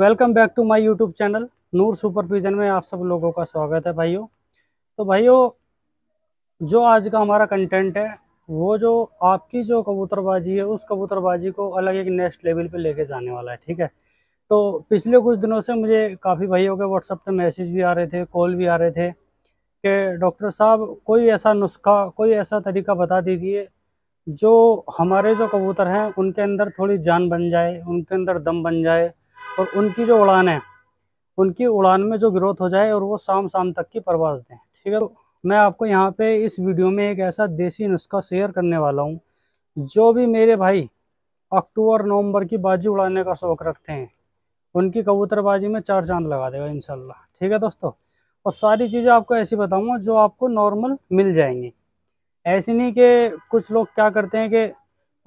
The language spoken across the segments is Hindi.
welcome back to my YouTube channel Noor supervision में आप सब लोगों का स्वागत है भाइयों तो भाइयों जो आज का हमारा कंटेंट है वो जो आपकी जो कबूतरबाजी है उस कबूतरबाजी को अलग एक नेक्स्ट लेवल पे लेके जाने वाला है ठीक है तो पिछले कुछ दिनों से मुझे काफ़ी भाइयों के व्हाट्सअप पर मैसेज भी आ रहे थे कॉल भी आ रहे थे कि डॉक्टर साहब कोई ऐसा नुस्खा कोई ऐसा तरीका बता दीजिए जो हमारे जो कबूतर हैं उनके अंदर थोड़ी जान बन जाए उनके अंदर दम बन जाए और उनकी जो उड़ान है उनकी उड़ान में जो ग्रोथ हो जाए और वो शाम शाम तक की परवाज दें ठीक है तो मैं आपको यहाँ पे इस वीडियो में एक ऐसा देसी नुस्खा शेयर करने वाला हूँ जो भी मेरे भाई अक्टूबर नवंबर की बाजी उड़ाने का शौक़ रखते हैं उनकी कबूतरबाजी में चार चांद लगा देगा इनशाला ठीक है दोस्तों और सारी चीज़ें आपको ऐसी बताऊँगा जो आपको नॉर्मल मिल जाएंगी ऐसी नहीं कि कुछ लोग क्या करते हैं कि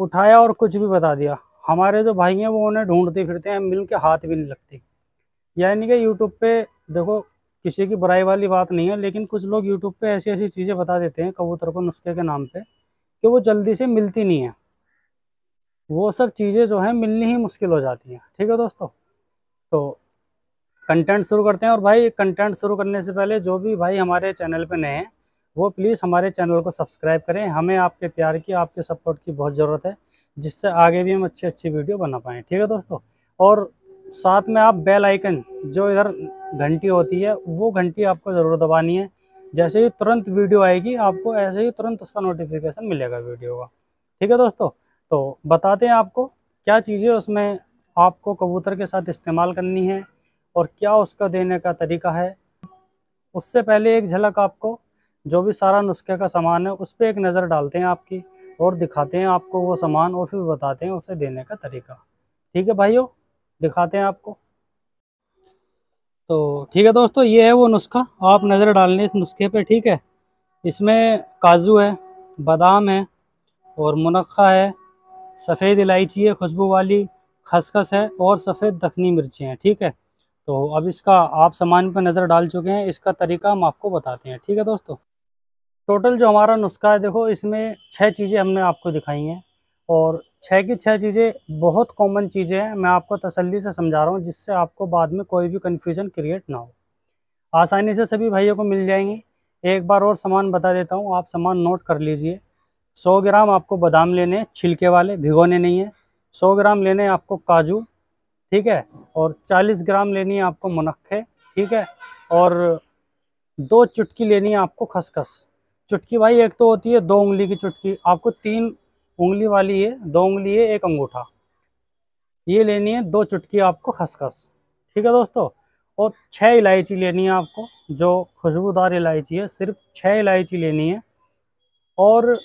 उठाया और कुछ भी बता दिया हमारे जो भाई हैं वो उन्हें ढूंढते फिरते हैं मिल के हाथ भी नहीं लगते यानी कि यूट्यूब पे देखो किसी की बुराई वाली बात नहीं है लेकिन कुछ लोग यूट्यूब पे ऐसी ऐसी चीज़ें बता देते हैं कबूतर को नुस्खे के नाम पे कि वो जल्दी से मिलती नहीं है वो सब चीज़ें जो हैं मिलनी ही मुश्किल हो जाती हैं ठीक है दोस्तों तो कंटेंट शुरू करते हैं और भाई कंटेंट शुरू करने से पहले जो भी भाई हमारे चैनल पर नए हैं वो प्लीज़ हमारे चैनल को सब्सक्राइब करें हमें आपके प्यार की आपके सपोर्ट की बहुत ज़रूरत है जिससे आगे भी हम अच्छी अच्छी वीडियो बना पाएँ ठीक है दोस्तों और साथ में आप बेल आइकन जो इधर घंटी होती है वो घंटी आपको ज़रूर दबानी है जैसे ही तुरंत वीडियो आएगी आपको ऐसे ही तुरंत उसका नोटिफिकेशन मिलेगा वीडियो का ठीक है दोस्तों तो बताते हैं आपको क्या चीज़ें उसमें आपको कबूतर के साथ इस्तेमाल करनी है और क्या उसका देने का तरीका है उससे पहले एक झलक आपको जो भी सारा नुस्खे का सामान है उस पर एक नज़र डालते हैं आपकी और दिखाते हैं आपको वो सामान और फिर बताते हैं उसे देने का तरीका ठीक है भाइयों दिखाते हैं आपको तो ठीक है दोस्तों ये है वो नुस्खा आप नज़र डाल लें इस नुस्खे पे ठीक है इसमें काजू है बादाम है और मुनखा है सफ़ेद इलायची है खुशबू वाली खसखस है और सफ़ेद दखनी मिर्ची हैं ठीक है तो अब इसका आप सामान पर नज़र डाल चुके हैं इसका तरीका हम आपको बताते हैं ठीक है दोस्तों टोटल जो हमारा नुस्खा है देखो इसमें छः चीज़ें हमने आपको दिखाई हैं और छः की छः चीज़ें बहुत कॉमन चीज़ें हैं मैं आपको तसल्ली से समझा रहा हूँ जिससे आपको बाद में कोई भी कन्फ्यूज़न क्रिएट ना हो आसानी से सभी भाइयों को मिल जाएंगी एक बार और सामान बता देता हूँ आप सामान नोट कर लीजिए सौ ग्राम आपको बादाम लेने छिलके वाले भिगोने नहीं हैं सौ ग्राम लेने आपको काजू ठीक है और चालीस ग्राम लेनी है आपको मुनक्खे ठीक है और दो चुटकी लेनी है आपको खसखस चुटकी भाई एक तो होती है दो उंगली की चुटकी आपको तीन उंगली वाली है दो उंगली है एक अंगूठा ये लेनी है दो चुटकी आपको खसखस ठीक है दोस्तों और छः इलायची लेनी है आपको जो खुशबूदार इलायची है सिर्फ छः इलायची लेनी है और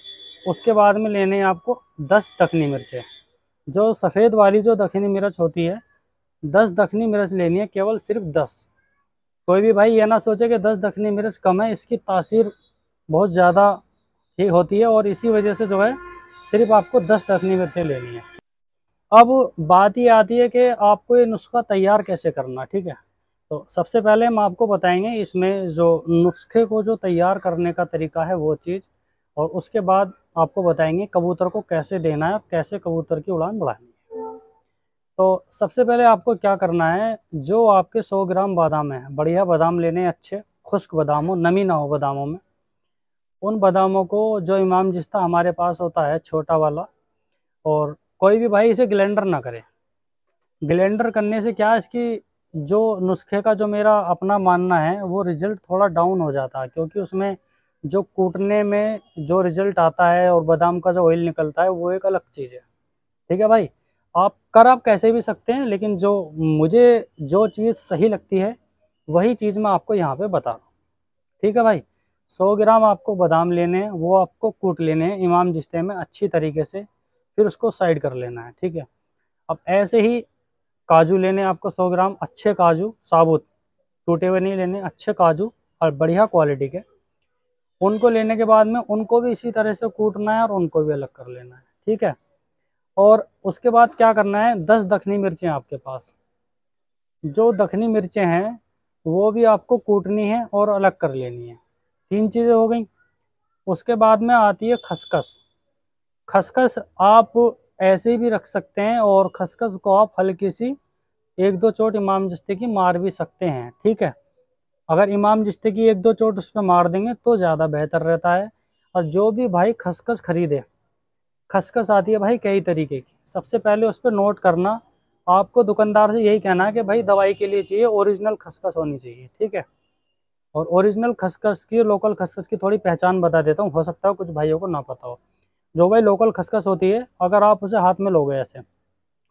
उसके बाद में लेने हैं आपको दस दखनी मिर्चें जो सफ़ेद वाली जो दखनी मिर्च होती है दस दखनी मिर्च लेनी है केवल सिर्फ दस कोई भी भाई ये ना सोचे कि दस दखनी मिर्च कम है इसकी तासीर बहुत ज़्यादा ही होती है और इसी वजह से जो है सिर्फ आपको दस दखनी मिर्चें लेनी है अब बात ये आती है कि आपको ये नुस्खा तैयार कैसे करना ठीक है तो सबसे पहले हम आपको बताएंगे इसमें जो नुस्खे को जो तैयार करने का तरीका है वो चीज़ और उसके बाद आपको बताएंगे कबूतर को कैसे देना है कैसे कबूतर की उड़ान बढ़ानी है तो सबसे पहले आपको क्या करना है जो आपके 100 ग्राम बादाम हैं बढ़िया बादाम लेने अच्छे खुश्क बादाम हो नमी ना हो बादामों में उन बादामों को जो इमाम जिस्ता हमारे पास होता है छोटा वाला और कोई भी भाई इसे ग्लेंडर ना करे ग्लेंडर करने से क्या इसकी जो नुस्खे का जो मेरा अपना मानना है वो रिजल्ट थोड़ा डाउन हो जाता है क्योंकि उसमें जो कूटने में जो रिजल्ट आता है और बादाम का जो ऑयल निकलता है वो एक अलग चीज़ है ठीक है भाई आप कर आप कैसे भी सकते हैं लेकिन जो मुझे जो चीज़ सही लगती है वही चीज़ मैं आपको यहाँ पे बता रहा हूँ ठीक है भाई सौ ग्राम आपको बादाम लेने हैं वो आपको कूट लेने हैं इमाम जिश्ते में अच्छी तरीके से फिर उसको साइड कर लेना है ठीक है अब ऐसे ही काजू लेने आपको सौ ग्राम अच्छे काजू साबुत टूटे हुए नहीं लेने अच्छे काजू और बढ़िया क्वालिटी के उनको लेने के बाद में उनको भी इसी तरह से कूटना है और उनको भी अलग कर लेना है ठीक है और उसके बाद क्या करना है दस दखनी मिर्चें आपके पास जो दखनी मिर्चें हैं वो भी आपको कूटनी है और अलग कर लेनी है तीन चीज़ें हो गई उसके बाद में आती है खसखस खसखस आप ऐसे भी रख सकते हैं और खसखस को आप हल्की सी एक दो चोट इमाम जस्ते की मार भी सकते हैं ठीक है अगर इमाम जस्ते की एक दो चोट उस पर मार देंगे तो ज़्यादा बेहतर रहता है और जो भी भाई खसखस खरीदे खसखस आती है भाई कई तरीके की सबसे पहले उस पर नोट करना आपको दुकानदार से यही कहना है कि भाई दवाई के लिए चाहिए ओरिजिनल खसखस होनी चाहिए ठीक है और ओरिजिनल खसखस की लोकल खसखस की थोड़ी पहचान बता देता हूँ हो सकता है कुछ भाइयों को ना पता हो जो भाई लोकल खसखस होती है अगर आप उसे हाथ में लोगे ऐसे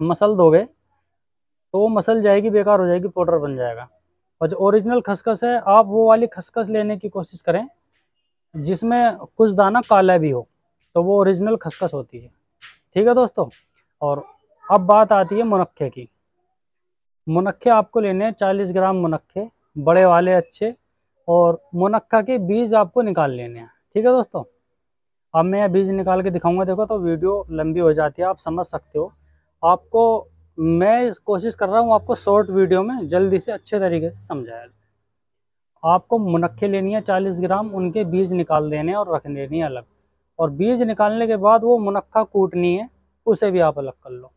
मसल दोगे तो वो मसल जाएगी बेकार हो जाएगी पाउडर बन जाएगा और जो ओरिजिनल खसखस है आप वो वाली खसखस लेने की कोशिश करें जिसमें कुछ दाना काला भी हो तो वो ओरिजिनल खसखस होती है ठीक है दोस्तों और अब बात आती है मुनक्खे की मुनक्खे आपको लेने हैं चालीस ग्राम मुनक्खे बड़े वाले अच्छे और मुनक्का के बीज आपको निकाल लेने हैं ठीक है दोस्तों अब मैं यह बीज निकाल के दिखाऊंगा देखो तो वीडियो लंबी हो जाती है आप समझ सकते हो आपको मैं कोशिश कर रहा हूँ आपको शॉर्ट वीडियो में जल्दी से अच्छे तरीके से समझाया जाए आपको मुनक्खे लेनी है चालीस ग्राम उनके बीज निकाल देने और रख देनी है अलग और बीज निकालने के बाद वो मुनक्खा कूटनी है उसे भी आप अलग कर लो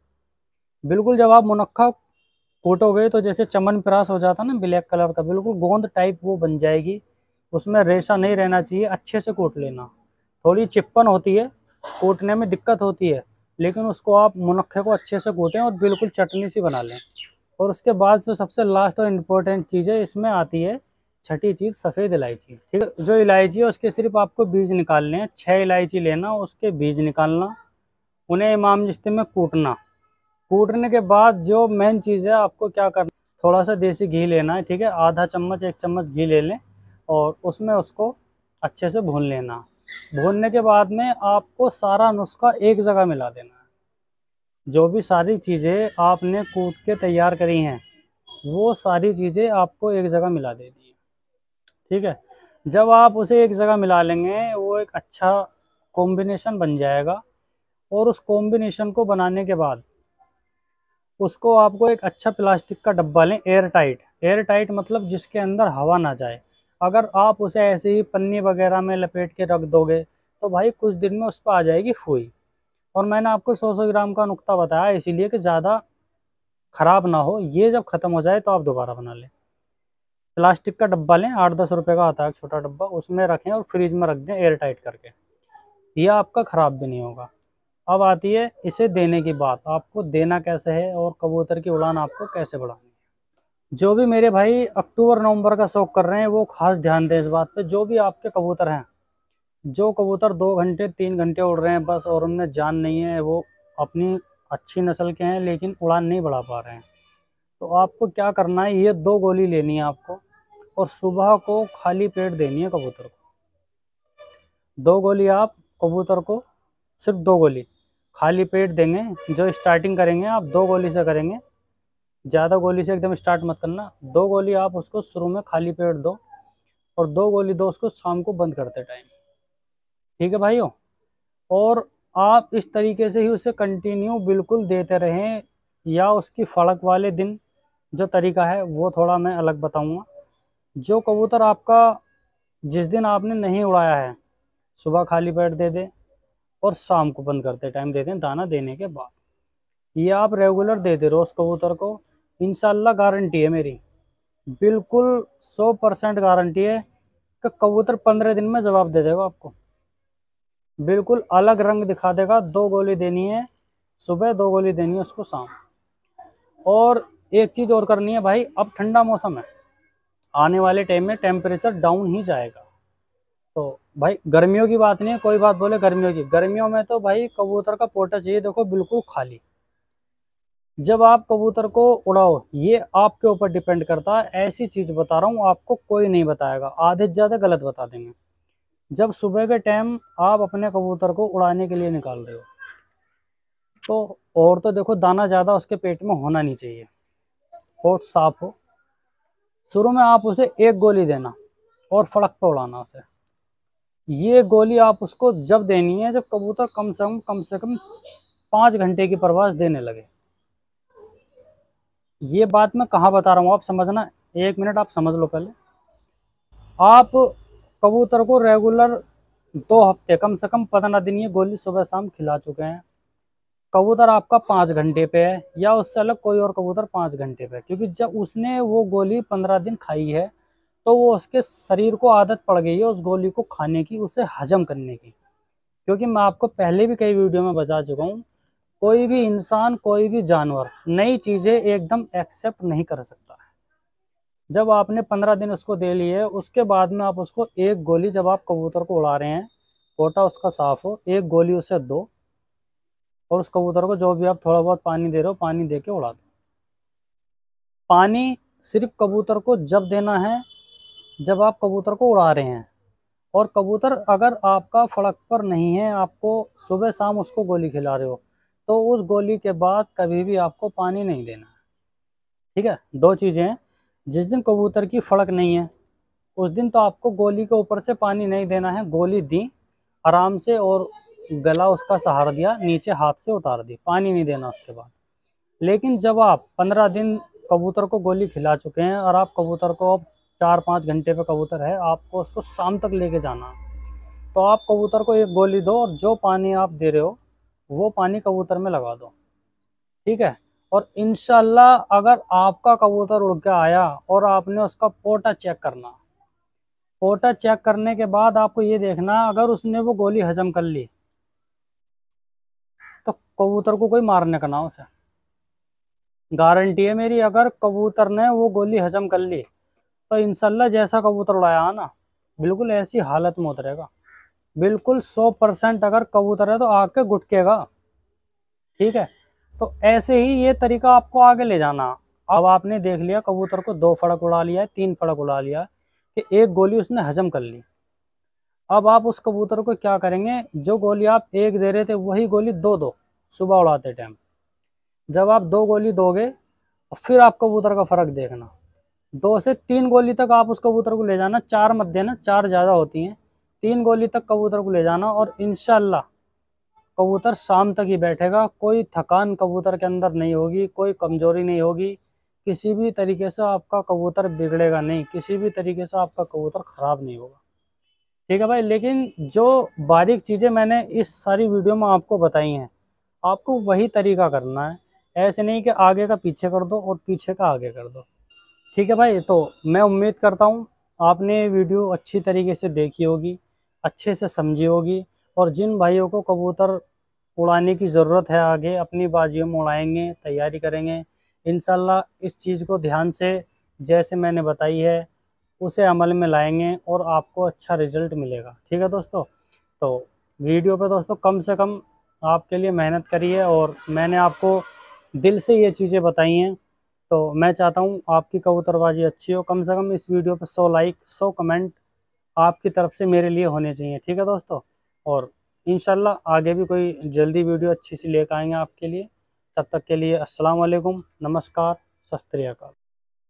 बिल्कुल जब आप मुनक्खा फूटोगे तो जैसे चमन प्रास हो जाता ना ब्लैक कलर का बिल्कुल गोंद टाइप वो बन जाएगी उसमें रेशा नहीं रहना चाहिए अच्छे से कोट लेना थोड़ी चिप्पन होती है कोटने में दिक्कत होती है लेकिन उसको आप मुनखे को अच्छे से कोटें और बिल्कुल चटनी सी बना लें और उसके बाद जो सबसे लास्ट और इम्पोर्टेंट चीज़ है इसमें आती है छठी चीज़ सफ़ेद इलायची ठीक है जो इलायची है उसके सिर्फ आपको बीज निकालने हैं छः इलायची लेना उसके बीज निकालना उन्हें इमाम जिस्ते में कूटना कूटने के बाद जो मेन चीज़ है आपको क्या करना थोड़ा सा देसी घी लेना है ठीक है आधा चम्मच एक चम्मच घी ले लें और उसमें उसको अच्छे से भून लेना भूनने के बाद में आपको सारा नुस्खा एक जगह मिला देना है जो भी सारी चीज़ें आपने कूट के तैयार करी हैं वो सारी चीज़ें आपको एक जगह मिला देनी है ठीक है जब आप उसे एक जगह मिला लेंगे वो एक अच्छा कॉम्बिनेशन बन जाएगा और उस कॉम्बिनेशन को बनाने के बाद उसको आपको एक अच्छा प्लास्टिक का डब्बा लें एयर टाइट एयर टाइट मतलब जिसके अंदर हवा ना जाए अगर आप उसे ऐसे ही पन्नी वगैरह में लपेट के रख दोगे तो भाई कुछ दिन में उस पर आ जाएगी फूई और मैंने आपको सौ सौ ग्राम का नुक्ता बताया इसीलिए कि ज़्यादा ख़राब ना हो ये जब ख़त्म हो जाए तो आप दोबारा बना लें प्लास्टिक का डब्बा लें आठ दस रुपये का आता है छोटा डब्बा उसमें रखें और फ्रिज में रख दें एयर टाइट करके यह आपका ख़राब भी नहीं होगा अब आती है इसे देने की बात आपको देना कैसे है और कबूतर की उड़ान आपको कैसे बढ़ानी है जो भी मेरे भाई अक्टूबर नवंबर का शौक कर रहे हैं वो खास ध्यान दें इस बात पे जो भी आपके कबूतर हैं जो कबूतर दो घंटे तीन घंटे उड़ रहे हैं बस और उनमें जान नहीं है वो अपनी अच्छी नस्ल के हैं लेकिन उड़ान नहीं बढ़ा पा रहे हैं तो आपको क्या करना है ये दो गोली लेनी है आपको और सुबह को खाली पेट देनी है कबूतर को दो गोली आप कबूतर को सिर्फ दो गोली खाली पेट देंगे जो स्टार्टिंग करेंगे आप दो गोली से करेंगे ज़्यादा गोली से एकदम स्टार्ट मत करना दो गोली आप उसको शुरू में खाली पेट दो और दो गोली दो उसको शाम को बंद करते टाइम ठीक है भाइयों और आप इस तरीके से ही उसे कंटिन्यू बिल्कुल देते रहें या उसकी फड़क वाले दिन जो तरीका है वो थोड़ा मैं अलग बताऊंगा जो कबूतर आपका जिस दिन आपने नहीं उड़ाया है सुबह खाली पेट दे दे और शाम को बंद करते टाइम देते हैं दाना देने के बाद ये आप रेगुलर देते रोज़ कबूतर को इन गारंटी है मेरी बिल्कुल सौ परसेंट गारंटी है कि कबूतर पंद्रह दिन में जवाब दे देगा आपको बिल्कुल अलग रंग दिखा देगा दो गोली देनी है सुबह दो गोली देनी है उसको शाम और एक चीज़ और करनी है भाई अब ठंडा मौसम है आने वाले टाइम में टेम्परेचर डाउन ही जाएगा तो भाई गर्मियों की बात नहीं है कोई बात बोले गर्मियों की गर्मियों में तो भाई कबूतर का पोटा चाहिए देखो बिल्कुल खाली जब आप कबूतर को उड़ाओ ये आपके ऊपर डिपेंड करता है ऐसी चीज़ बता रहा हूँ आपको कोई नहीं बताएगा आधे से ज़्यादा गलत बता देंगे जब सुबह के टाइम आप अपने कबूतर को उड़ाने के लिए निकाल रहे हो तो और तो देखो दाना ज़्यादा उसके पेट में होना नहीं चाहिए पोट साफ हो शुरू में आप उसे एक गोली देना और फड़क पर उड़ाना उसे ये गोली आप उसको जब देनी है जब कबूतर कम से कम कम से कम पाँच घंटे की प्रवास देने लगे ये बात मैं कहाँ बता रहा हूँ आप समझना एक मिनट आप समझ लो पहले आप कबूतर को रेगुलर दो हफ्ते कम से कम पंद्रह दिन ये गोली सुबह शाम खिला चुके हैं कबूतर आपका पाँच घंटे पे है या उससे अलग कोई और कबूतर पाँच घंटे पे है क्योंकि जब उसने वो गोली पंद्रह दिन खाई है तो वो उसके शरीर को आदत पड़ गई है उस गोली को खाने की उसे हजम करने की क्योंकि मैं आपको पहले भी कई वीडियो में बता चुका हूँ कोई भी इंसान कोई भी जानवर नई चीज़ें एकदम एक्सेप्ट नहीं कर सकता है जब आपने पंद्रह दिन उसको दे लिए उसके बाद में आप उसको एक गोली जब आप कबूतर को उड़ा रहे हैं कोटा उसका साफ़ हो एक गोली उसे दो और उस कबूतर को जो भी आप थोड़ा बहुत पानी दे रहे हो पानी दे के उड़ा दो पानी सिर्फ कबूतर को जब देना है जब आप कबूतर को उड़ा रहे हैं और कबूतर अगर आपका फड़क पर नहीं है आपको सुबह शाम उसको गोली खिला रहे हो तो उस गोली के बाद कभी भी आपको पानी नहीं देना ठीक है दो चीज़ें हैं जिस दिन कबूतर की फड़क नहीं है उस दिन तो आपको गोली के ऊपर से पानी नहीं देना है गोली दी आराम से और गला उसका सहारा दिया नीचे हाथ से उतार दी पानी नहीं देना उसके बाद लेकिन जब आप पंद्रह दिन कबूतर को गोली खिला चुके हैं और आप कबूतर को अब चार पाँच घंटे पे कबूतर है आपको उसको शाम तक लेके जाना तो आप कबूतर को एक गोली दो और जो पानी आप दे रहे हो वो पानी कबूतर में लगा दो ठीक है और इन अगर आपका कबूतर उड़ के आया और आपने उसका पोटा चेक करना पोटा चेक करने के बाद आपको ये देखना अगर उसने वो गोली हजम कर ली तो कबूतर को कोई मारने का ना उसे गारंटी है मेरी अगर कबूतर ने वो गोली हजम कर ली तो इनशाला जैसा कबूतर उड़ाया ना बिल्कुल ऐसी हालत में उतरेगा बिल्कुल सौ परसेंट अगर कबूतर है तो आग के गुटकेगा ठीक है तो ऐसे ही ये तरीका आपको आगे ले जाना अब आपने देख लिया कबूतर को दो फड़क उड़ा लिया है तीन फड़क उड़ा लिया है कि एक गोली उसने हजम कर ली अब आप उस कबूतर को क्या करेंगे जो गोली आप एक दे रहे थे वही गोली दो दो सुबह उड़ाते टाइम जब आप दो गोली दोगे फिर आप कबूतर का फ़र्क देखना दो से तीन गोली तक आप उस कबूतर को ले जाना चार मत देना चार ज़्यादा होती हैं तीन गोली तक कबूतर को ले जाना और इन कबूतर शाम तक ही बैठेगा कोई थकान कबूतर के अंदर नहीं होगी कोई कमज़ोरी नहीं होगी किसी भी तरीके से आपका कबूतर बिगड़ेगा नहीं किसी भी तरीके से आपका कबूतर ख़राब नहीं होगा ठीक है भाई लेकिन जो बारीक चीज़ें मैंने इस सारी वीडियो में आपको बताई हैं आपको वही तरीका करना है ऐसे नहीं कि आगे का पीछे कर दो और पीछे का आगे कर दो ठीक है भाई तो मैं उम्मीद करता हूँ आपने वीडियो अच्छी तरीके से देखी होगी अच्छे से समझी होगी और जिन भाइयों को कबूतर उड़ाने की ज़रूरत है आगे अपनी बाजियों में उड़ाएंगे तैयारी करेंगे इन इस चीज़ को ध्यान से जैसे मैंने बताई है उसे अमल में लाएंगे और आपको अच्छा रिजल्ट मिलेगा ठीक है दोस्तों तो वीडियो पर दोस्तों कम से कम आपके लिए मेहनत करिए और मैंने आपको दिल से ये चीज़ें बताई हैं तो मैं चाहता हूँ आपकी कबूतरबाजी अच्छी हो कम से कम इस वीडियो पर सौ लाइक सौ कमेंट आपकी तरफ से मेरे लिए होने चाहिए ठीक है दोस्तों और इन आगे भी कोई जल्दी वीडियो अच्छी सी लेकर आएंगे आपके लिए तब तक के लिए असलकम नमस्कार सत